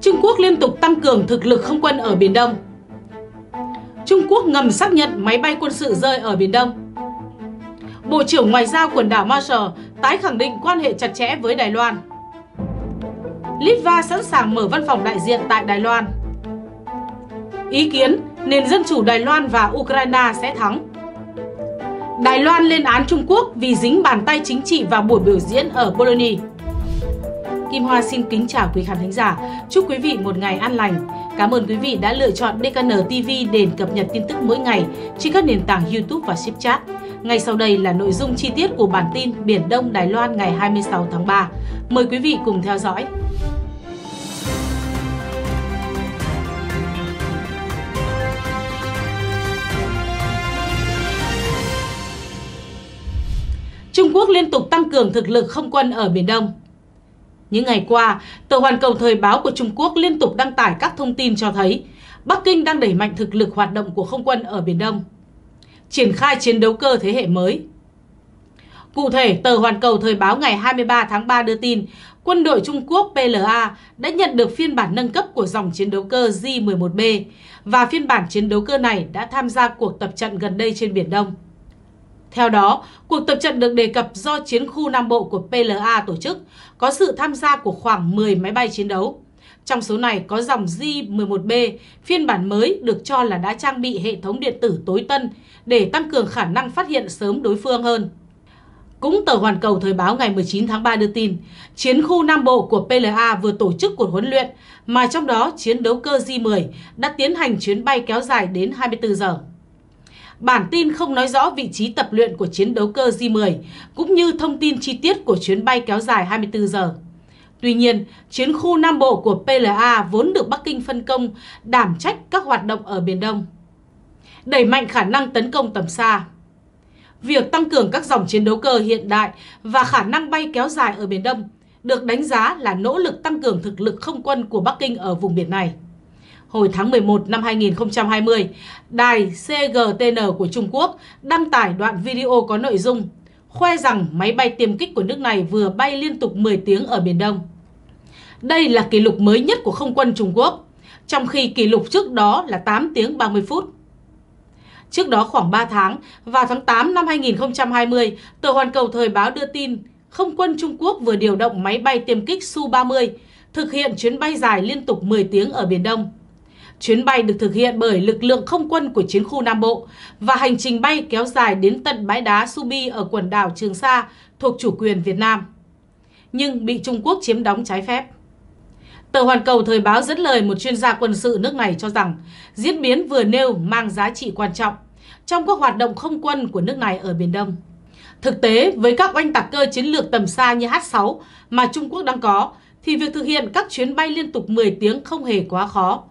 Trung Quốc liên tục tăng cường thực lực không quân ở Biển Đông. Trung Quốc ngầm xác nhận máy bay quân sự rơi ở Biển Đông. Bộ trưởng Ngoại giao quần đảo Marshall tái khẳng định quan hệ chặt chẽ với Đài Loan. Litva sẵn sàng mở văn phòng đại diện tại Đài Loan. Ý kiến nền dân chủ Đài Loan và Ukraine sẽ thắng. Đài Loan lên án Trung Quốc vì dính bàn tay chính trị vào buổi biểu diễn ở Bologna. Kim Hoa xin kính chào quý khán thính giả. Chúc quý vị một ngày an lành. Cảm ơn quý vị đã lựa chọn DKN TV để cập nhật tin tức mỗi ngày trên các nền tảng YouTube và Shipchat. Ngay sau đây là nội dung chi tiết của bản tin Biển Đông Đài Loan ngày 26 tháng 3. Mời quý vị cùng theo dõi. Trung Quốc liên tục tăng cường thực lực không quân ở Biển Đông. Những ngày qua, tờ Hoàn Cầu Thời báo của Trung Quốc liên tục đăng tải các thông tin cho thấy Bắc Kinh đang đẩy mạnh thực lực hoạt động của không quân ở Biển Đông, triển khai chiến đấu cơ thế hệ mới. Cụ thể, tờ Hoàn Cầu Thời báo ngày 23 tháng 3 đưa tin, quân đội Trung Quốc PLA đã nhận được phiên bản nâng cấp của dòng chiến đấu cơ J-11B và phiên bản chiến đấu cơ này đã tham gia cuộc tập trận gần đây trên Biển Đông. Theo đó, cuộc tập trận được đề cập do chiến khu Nam Bộ của PLA tổ chức, có sự tham gia của khoảng 10 máy bay chiến đấu. Trong số này có dòng J-11B, phiên bản mới được cho là đã trang bị hệ thống điện tử tối tân để tăng cường khả năng phát hiện sớm đối phương hơn. Cũng tờ Hoàn Cầu Thời báo ngày 19 tháng 3 đưa tin, chiến khu Nam Bộ của PLA vừa tổ chức cuộc huấn luyện, mà trong đó chiến đấu cơ J-10 đã tiến hành chuyến bay kéo dài đến 24 giờ. Bản tin không nói rõ vị trí tập luyện của chiến đấu cơ J-10, cũng như thông tin chi tiết của chuyến bay kéo dài 24 giờ. Tuy nhiên, chiến khu Nam Bộ của PLA vốn được Bắc Kinh phân công đảm trách các hoạt động ở Biển Đông, đẩy mạnh khả năng tấn công tầm xa. Việc tăng cường các dòng chiến đấu cơ hiện đại và khả năng bay kéo dài ở Biển Đông được đánh giá là nỗ lực tăng cường thực lực không quân của Bắc Kinh ở vùng biển này hồi tháng 11 năm 2020, đài CGTN của Trung Quốc đăng tải đoạn video có nội dung khoe rằng máy bay tiêm kích của nước này vừa bay liên tục 10 tiếng ở Biển Đông. Đây là kỷ lục mới nhất của không quân Trung Quốc, trong khi kỷ lục trước đó là 8 tiếng 30 phút. Trước đó khoảng 3 tháng, vào tháng 8 năm 2020, tờ Hoàn Cầu Thời báo đưa tin không quân Trung Quốc vừa điều động máy bay tiêm kích Su-30 thực hiện chuyến bay dài liên tục 10 tiếng ở Biển Đông. Chuyến bay được thực hiện bởi lực lượng không quân của chiến khu Nam Bộ và hành trình bay kéo dài đến tận bãi đá Subi ở quần đảo Trường Sa thuộc chủ quyền Việt Nam, nhưng bị Trung Quốc chiếm đóng trái phép. Tờ Hoàn Cầu Thời báo dẫn lời một chuyên gia quân sự nước này cho rằng diễn biến vừa nêu mang giá trị quan trọng trong các hoạt động không quân của nước này ở Biển Đông. Thực tế, với các oanh tạc cơ chiến lược tầm xa như H-6 mà Trung Quốc đang có, thì việc thực hiện các chuyến bay liên tục 10 tiếng không hề quá khó.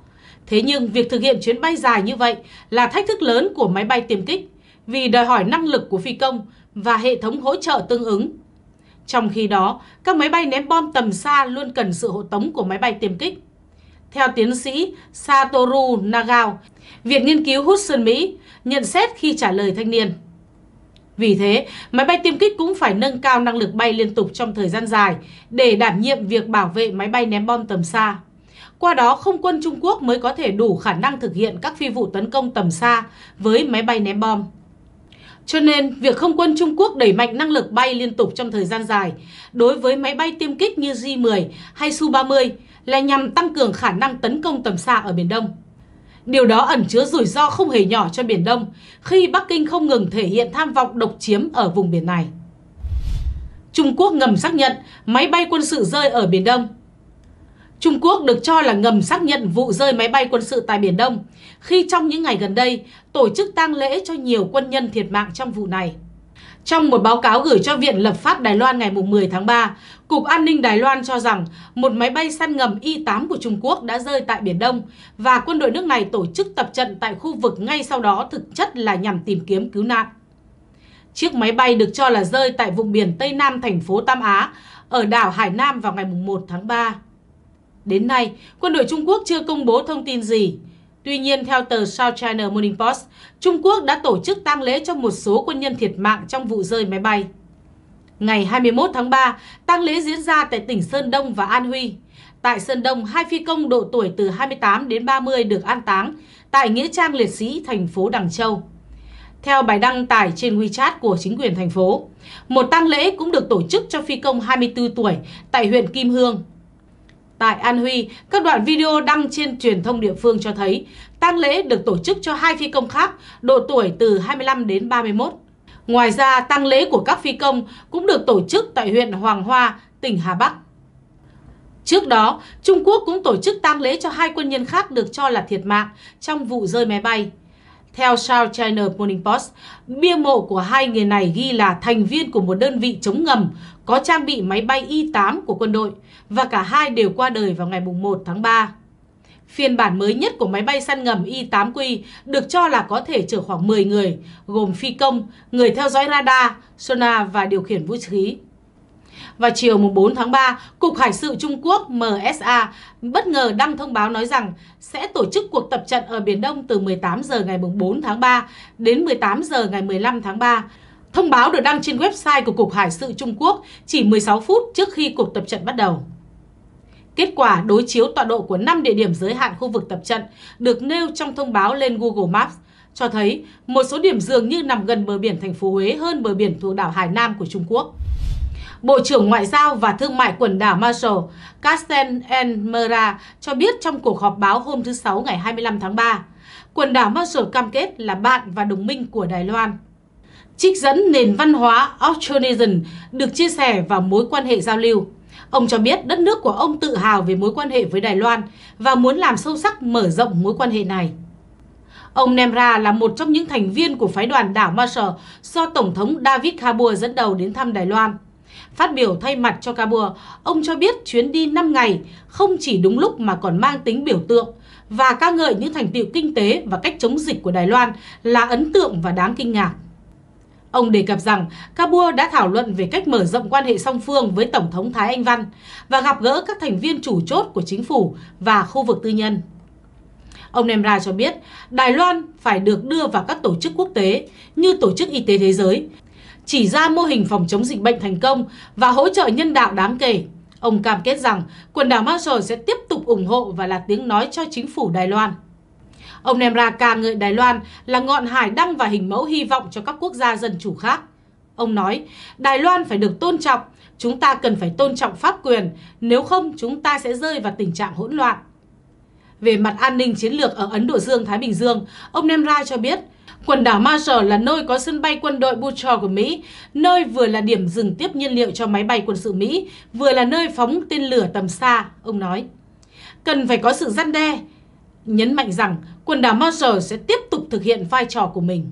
Thế nhưng việc thực hiện chuyến bay dài như vậy là thách thức lớn của máy bay tiêm kích vì đòi hỏi năng lực của phi công và hệ thống hỗ trợ tương ứng. Trong khi đó, các máy bay ném bom tầm xa luôn cần sự hộ tống của máy bay tiêm kích. Theo tiến sĩ Satoru Nagao, Viện Nghiên cứu Hudson Mỹ nhận xét khi trả lời thanh niên. Vì thế, máy bay tiêm kích cũng phải nâng cao năng lực bay liên tục trong thời gian dài để đảm nhiệm việc bảo vệ máy bay ném bom tầm xa. Qua đó, không quân Trung Quốc mới có thể đủ khả năng thực hiện các phi vụ tấn công tầm xa với máy bay ném bom. Cho nên, việc không quân Trung Quốc đẩy mạnh năng lực bay liên tục trong thời gian dài đối với máy bay tiêm kích như J-10 hay Su-30 là nhằm tăng cường khả năng tấn công tầm xa ở Biển Đông. Điều đó ẩn chứa rủi ro không hề nhỏ cho Biển Đông khi Bắc Kinh không ngừng thể hiện tham vọng độc chiếm ở vùng biển này. Trung Quốc ngầm xác nhận máy bay quân sự rơi ở Biển Đông – Trung Quốc được cho là ngầm xác nhận vụ rơi máy bay quân sự tại Biển Đông, khi trong những ngày gần đây tổ chức tang lễ cho nhiều quân nhân thiệt mạng trong vụ này. Trong một báo cáo gửi cho Viện Lập pháp Đài Loan ngày 10 tháng 3, Cục An ninh Đài Loan cho rằng một máy bay săn ngầm Y-8 của Trung Quốc đã rơi tại Biển Đông và quân đội nước này tổ chức tập trận tại khu vực ngay sau đó thực chất là nhằm tìm kiếm cứu nạn. Chiếc máy bay được cho là rơi tại vùng biển Tây Nam thành phố Tam Á, ở đảo Hải Nam vào ngày 1 tháng 3. Đến nay, quân đội Trung Quốc chưa công bố thông tin gì. Tuy nhiên, theo tờ South China Morning Post, Trung Quốc đã tổ chức tang lễ cho một số quân nhân thiệt mạng trong vụ rơi máy bay. Ngày 21 tháng 3, tang lễ diễn ra tại tỉnh Sơn Đông và An Huy. Tại Sơn Đông, hai phi công độ tuổi từ 28 đến 30 được an táng tại Nghĩa trang Liệt sĩ thành phố Đằng Châu. Theo bài đăng tải trên WeChat của chính quyền thành phố, một tang lễ cũng được tổ chức cho phi công 24 tuổi tại huyện Kim Hương, Tại An Huy, các đoạn video đăng trên truyền thông địa phương cho thấy tang lễ được tổ chức cho hai phi công khác độ tuổi từ 25 đến 31. Ngoài ra, tang lễ của các phi công cũng được tổ chức tại huyện Hoàng Hoa, tỉnh Hà Bắc. Trước đó, Trung Quốc cũng tổ chức tang lễ cho hai quân nhân khác được cho là thiệt mạng trong vụ rơi máy bay. Theo South China Morning Post, bia mộ của hai người này ghi là thành viên của một đơn vị chống ngầm có trang bị máy bay Y-8 của quân đội và cả hai đều qua đời vào ngày 1 tháng 3. Phiên bản mới nhất của máy bay săn ngầm Y-8Q được cho là có thể chở khoảng 10 người, gồm phi công, người theo dõi radar, sonar và điều khiển vũ khí. Vào chiều 4 tháng 3, Cục Hải sự Trung Quốc MSA bất ngờ đăng thông báo nói rằng sẽ tổ chức cuộc tập trận ở Biển Đông từ 18 giờ ngày 4 tháng 3 đến 18 giờ ngày 15 tháng 3. Thông báo được đăng trên website của Cục Hải sự Trung Quốc chỉ 16 phút trước khi cuộc tập trận bắt đầu. Kết quả đối chiếu tọa độ của 5 địa điểm giới hạn khu vực tập trận được nêu trong thông báo lên Google Maps cho thấy một số điểm dường như nằm gần bờ biển thành phố Huế hơn bờ biển thuộc đảo Hải Nam của Trung Quốc. Bộ trưởng Ngoại giao và Thương mại quần đảo Marshall Carsten Enmera cho biết trong cuộc họp báo hôm thứ Sáu ngày 25 tháng 3, quần đảo Marshall cam kết là bạn và đồng minh của Đài Loan. Trích dẫn nền văn hóa Australian được chia sẻ vào mối quan hệ giao lưu. Ông cho biết đất nước của ông tự hào về mối quan hệ với Đài Loan và muốn làm sâu sắc mở rộng mối quan hệ này. Ông Nemra là một trong những thành viên của phái đoàn đảo Marshall do Tổng thống David Harbour dẫn đầu đến thăm Đài Loan. Phát biểu thay mặt cho Kabur, ông cho biết chuyến đi 5 ngày không chỉ đúng lúc mà còn mang tính biểu tượng và ca ngợi những thành tiệu kinh tế và cách chống dịch của Đài Loan là ấn tượng và đáng kinh ngạc. Ông đề cập rằng Kabur đã thảo luận về cách mở rộng quan hệ song phương với Tổng thống Thái Anh Văn và gặp gỡ các thành viên chủ chốt của chính phủ và khu vực tư nhân. Ông Nemra cho biết Đài Loan phải được đưa vào các tổ chức quốc tế như Tổ chức Y tế Thế giới chỉ ra mô hình phòng chống dịch bệnh thành công và hỗ trợ nhân đạo đáng kể. Ông cam kết rằng quần đảo Marshall sẽ tiếp tục ủng hộ và là tiếng nói cho chính phủ Đài Loan. Ông Nemra ca ngợi Đài Loan là ngọn hải đăng và hình mẫu hy vọng cho các quốc gia dân chủ khác. Ông nói, Đài Loan phải được tôn trọng, chúng ta cần phải tôn trọng pháp quyền, nếu không chúng ta sẽ rơi vào tình trạng hỗn loạn. Về mặt an ninh chiến lược ở Ấn Độ Dương-Thái Bình Dương, ông Nemra cho biết Quần đảo Marshall là nơi có sân bay quân đội Butcher của Mỹ, nơi vừa là điểm dừng tiếp nhiên liệu cho máy bay quân sự Mỹ, vừa là nơi phóng tên lửa tầm xa, ông nói. Cần phải có sự răn đe, nhấn mạnh rằng quần đảo Marshall sẽ tiếp tục thực hiện vai trò của mình.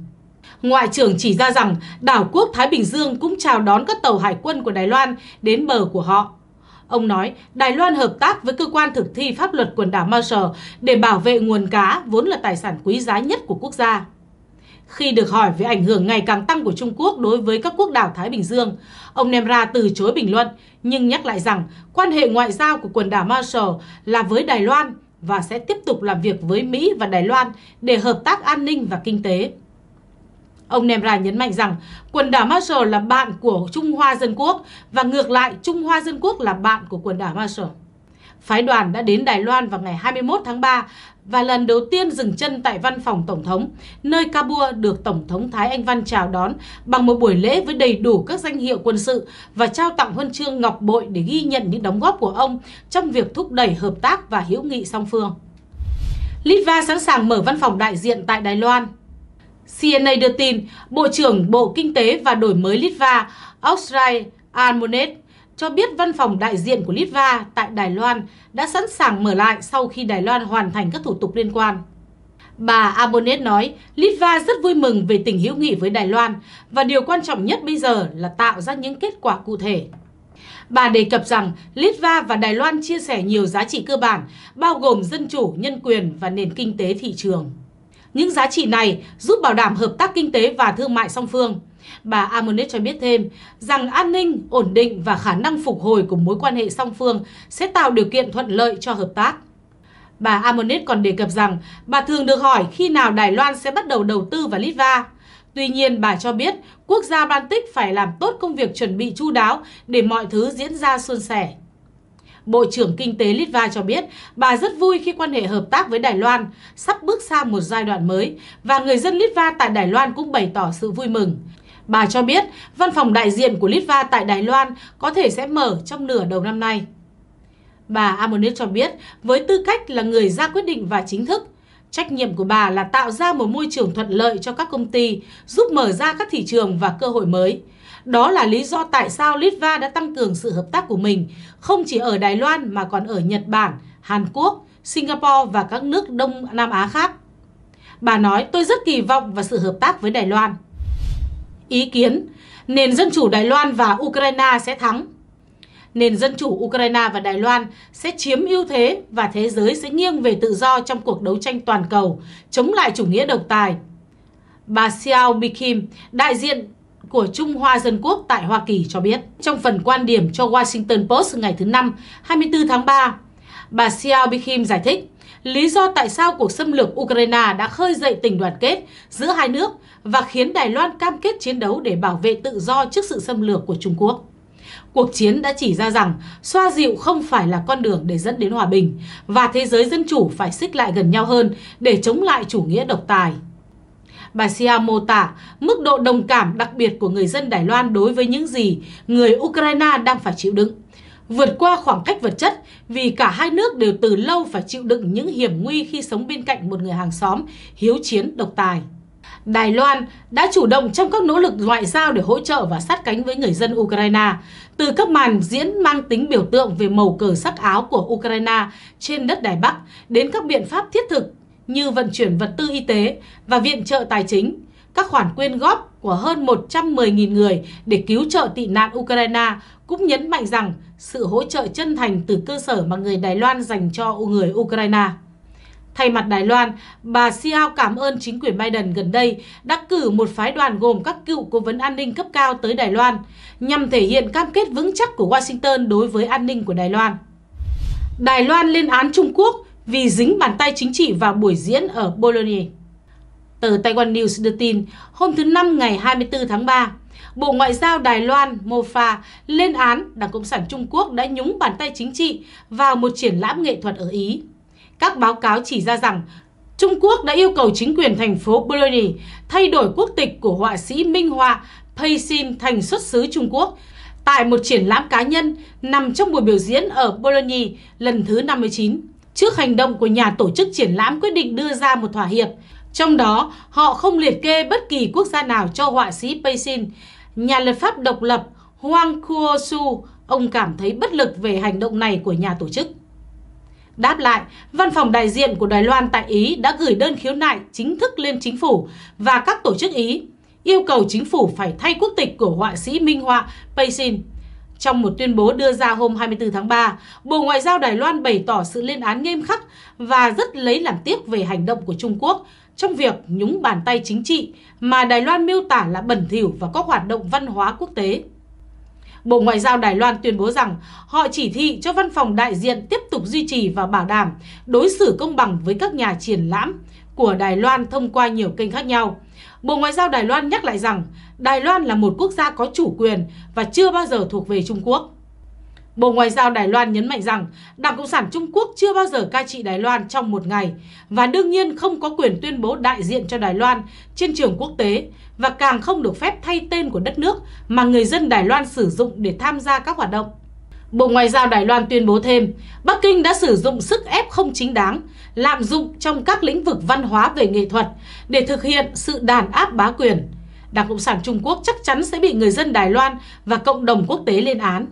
Ngoại trưởng chỉ ra rằng đảo quốc Thái Bình Dương cũng chào đón các tàu hải quân của Đài Loan đến bờ của họ. Ông nói Đài Loan hợp tác với cơ quan thực thi pháp luật quần đảo Marshall để bảo vệ nguồn cá vốn là tài sản quý giá nhất của quốc gia. Khi được hỏi về ảnh hưởng ngày càng tăng của Trung Quốc đối với các quốc đảo Thái Bình Dương, ông Nemra từ chối bình luận nhưng nhắc lại rằng quan hệ ngoại giao của quần đảo Marshall là với Đài Loan và sẽ tiếp tục làm việc với Mỹ và Đài Loan để hợp tác an ninh và kinh tế. Ông Nemra nhấn mạnh rằng quần đảo Marshall là bạn của Trung Hoa Dân Quốc và ngược lại Trung Hoa Dân Quốc là bạn của quần đảo Marshall phái đoàn đã đến Đài Loan vào ngày 21 tháng 3 và lần đầu tiên dừng chân tại văn phòng Tổng thống, nơi Kabua được Tổng thống Thái Anh Văn chào đón bằng một buổi lễ với đầy đủ các danh hiệu quân sự và trao tặng huân chương Ngọc Bội để ghi nhận những đóng góp của ông trong việc thúc đẩy hợp tác và hữu nghị song phương. Litva sẵn sàng mở văn phòng đại diện tại Đài Loan. CNA đưa tin, Bộ trưởng Bộ Kinh tế và Đổi mới Litva, Austrai Almonet cho biết văn phòng đại diện của Litva tại Đài Loan đã sẵn sàng mở lại sau khi Đài Loan hoàn thành các thủ tục liên quan. Bà Abonet nói, Litva rất vui mừng về tình hữu nghị với Đài Loan và điều quan trọng nhất bây giờ là tạo ra những kết quả cụ thể. Bà đề cập rằng Litva và Đài Loan chia sẻ nhiều giá trị cơ bản, bao gồm dân chủ, nhân quyền và nền kinh tế thị trường. Những giá trị này giúp bảo đảm hợp tác kinh tế và thương mại song phương – Bà Amonet cho biết thêm rằng an ninh, ổn định và khả năng phục hồi của mối quan hệ song phương sẽ tạo điều kiện thuận lợi cho hợp tác. Bà Amonet còn đề cập rằng bà thường được hỏi khi nào Đài Loan sẽ bắt đầu đầu tư vào Litva. Tuy nhiên, bà cho biết quốc gia Baltic phải làm tốt công việc chuẩn bị chu đáo để mọi thứ diễn ra suôn sẻ. Bộ trưởng Kinh tế Litva cho biết bà rất vui khi quan hệ hợp tác với Đài Loan sắp bước sang một giai đoạn mới và người dân Litva tại Đài Loan cũng bày tỏ sự vui mừng. Bà cho biết văn phòng đại diện của Litva tại Đài Loan có thể sẽ mở trong nửa đầu năm nay. Bà Amonet cho biết với tư cách là người ra quyết định và chính thức, trách nhiệm của bà là tạo ra một môi trường thuận lợi cho các công ty, giúp mở ra các thị trường và cơ hội mới. Đó là lý do tại sao Litva đã tăng cường sự hợp tác của mình, không chỉ ở Đài Loan mà còn ở Nhật Bản, Hàn Quốc, Singapore và các nước Đông Nam Á khác. Bà nói tôi rất kỳ vọng vào sự hợp tác với Đài Loan ý kiến nền dân chủ Đài Loan và Ukraine sẽ thắng. Nền dân chủ Ukraine và Đài Loan sẽ chiếm ưu thế và thế giới sẽ nghiêng về tự do trong cuộc đấu tranh toàn cầu chống lại chủ nghĩa độc tài. Bà Xiao Bikim, đại diện của Trung Hoa Dân Quốc tại Hoa Kỳ cho biết. Trong phần quan điểm cho Washington Post ngày thứ Năm, 24 tháng 3, bà Xiao Bikim giải thích lý do tại sao cuộc xâm lược Ukraine đã khơi dậy tình đoàn kết giữa hai nước và khiến Đài Loan cam kết chiến đấu để bảo vệ tự do trước sự xâm lược của Trung Quốc. Cuộc chiến đã chỉ ra rằng xoa dịu không phải là con đường để dẫn đến hòa bình và thế giới dân chủ phải xích lại gần nhau hơn để chống lại chủ nghĩa độc tài. Bà Sia mô tả mức độ đồng cảm đặc biệt của người dân Đài Loan đối với những gì người Ukraine đang phải chịu đựng vượt qua khoảng cách vật chất vì cả hai nước đều từ lâu phải chịu đựng những hiểm nguy khi sống bên cạnh một người hàng xóm hiếu chiến độc tài. Đài Loan đã chủ động trong các nỗ lực ngoại giao để hỗ trợ và sát cánh với người dân Ukraine, từ các màn diễn mang tính biểu tượng về màu cờ sắc áo của Ukraine trên đất Đài Bắc đến các biện pháp thiết thực như vận chuyển vật tư y tế và viện trợ tài chính, các khoản quyên góp của hơn 110.000 người để cứu trợ tị nạn Ukraine cũng nhấn mạnh rằng sự hỗ trợ chân thành từ cơ sở mà người Đài Loan dành cho người Ukraine. Thay mặt Đài Loan, bà Xiao cảm ơn chính quyền Biden gần đây đã cử một phái đoàn gồm các cựu cố vấn an ninh cấp cao tới Đài Loan nhằm thể hiện cam kết vững chắc của Washington đối với an ninh của Đài Loan. Đài Loan lên án Trung Quốc vì dính bàn tay chính trị vào buổi diễn ở Bologna. Tờ Taiwan News đưa tin, hôm thứ Năm ngày 24 tháng 3, Bộ Ngoại giao Đài Loan MOFA lên án Đảng Cộng sản Trung Quốc đã nhúng bàn tay chính trị vào một triển lãm nghệ thuật ở Ý. Các báo cáo chỉ ra rằng Trung Quốc đã yêu cầu chính quyền thành phố Bologna thay đổi quốc tịch của họa sĩ minh họa Paysin thành xuất xứ Trung Quốc tại một triển lãm cá nhân nằm trong buổi biểu diễn ở Bologna lần thứ 59. Trước hành động của nhà tổ chức triển lãm quyết định đưa ra một thỏa hiệp trong đó, họ không liệt kê bất kỳ quốc gia nào cho họa sĩ Paysin, nhà lập pháp độc lập Huang Kuo-su, ông cảm thấy bất lực về hành động này của nhà tổ chức. Đáp lại, văn phòng đại diện của Đài Loan tại Ý đã gửi đơn khiếu nại chính thức lên chính phủ và các tổ chức Ý, yêu cầu chính phủ phải thay quốc tịch của họa sĩ minh họa Paysin. Trong một tuyên bố đưa ra hôm 24 tháng 3, Bộ Ngoại giao Đài Loan bày tỏ sự lên án nghiêm khắc và rất lấy làm tiếc về hành động của Trung Quốc trong việc nhúng bàn tay chính trị mà Đài Loan miêu tả là bẩn thỉu và các hoạt động văn hóa quốc tế. Bộ Ngoại giao Đài Loan tuyên bố rằng họ chỉ thị cho văn phòng đại diện tiếp tục duy trì và bảo đảm đối xử công bằng với các nhà triển lãm của Đài Loan thông qua nhiều kênh khác nhau. Bộ Ngoại giao Đài Loan nhắc lại rằng Đài Loan là một quốc gia có chủ quyền và chưa bao giờ thuộc về Trung Quốc. Bộ Ngoại giao Đài Loan nhấn mạnh rằng Đảng Cộng sản Trung Quốc chưa bao giờ cai trị Đài Loan trong một ngày và đương nhiên không có quyền tuyên bố đại diện cho Đài Loan trên trường quốc tế và càng không được phép thay tên của đất nước mà người dân Đài Loan sử dụng để tham gia các hoạt động. Bộ Ngoại giao Đài Loan tuyên bố thêm, Bắc Kinh đã sử dụng sức ép không chính đáng, lạm dụng trong các lĩnh vực văn hóa về nghệ thuật để thực hiện sự đàn áp bá quyền. Đảng Cộng sản Trung Quốc chắc chắn sẽ bị người dân Đài Loan và cộng đồng quốc tế lên án.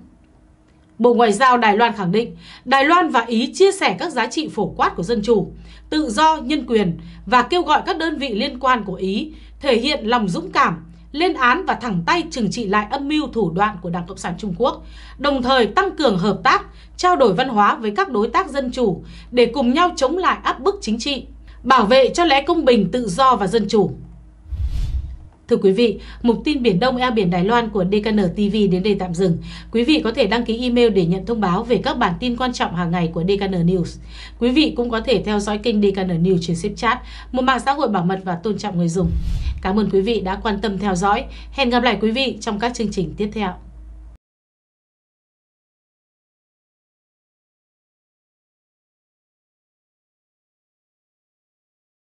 Bộ Ngoại giao Đài Loan khẳng định Đài Loan và Ý chia sẻ các giá trị phổ quát của dân chủ, tự do, nhân quyền và kêu gọi các đơn vị liên quan của Ý thể hiện lòng dũng cảm, lên án và thẳng tay trừng trị lại âm mưu thủ đoạn của Đảng Cộng sản Trung Quốc, đồng thời tăng cường hợp tác, trao đổi văn hóa với các đối tác dân chủ để cùng nhau chống lại áp bức chính trị, bảo vệ cho lẽ công bình, tự do và dân chủ. Thưa quý vị, mục tin Biển Đông eo biển Đài Loan của DKN TV đến đây tạm dừng. Quý vị có thể đăng ký email để nhận thông báo về các bản tin quan trọng hàng ngày của DKN News. Quý vị cũng có thể theo dõi kênh DKN News trên Snapchat, một mạng xã hội bảo mật và tôn trọng người dùng. Cảm ơn quý vị đã quan tâm theo dõi. Hẹn gặp lại quý vị trong các chương trình tiếp theo.